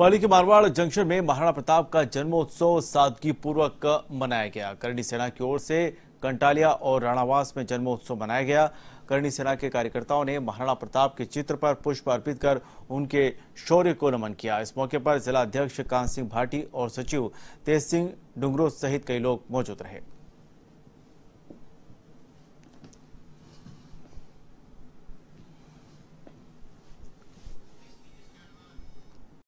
पाली के मारवाड़ जंक्शन में महाराणा प्रताप का जन्मोत्सव सादगी पूर्वक मनाया गया करणी सेना की ओर से कंटालिया और राणावास में जन्मोत्सव मनाया गया करणी सेना के कार्यकर्ताओं ने महाराणा प्रताप के चित्र पर पुष्प अर्पित कर उनके शौर्य को नमन किया इस मौके पर जिला अध्यक्ष कांत सिंह भाटी और सचिव तेज सिंह डुंगरो सहित कई लोग मौजूद रहे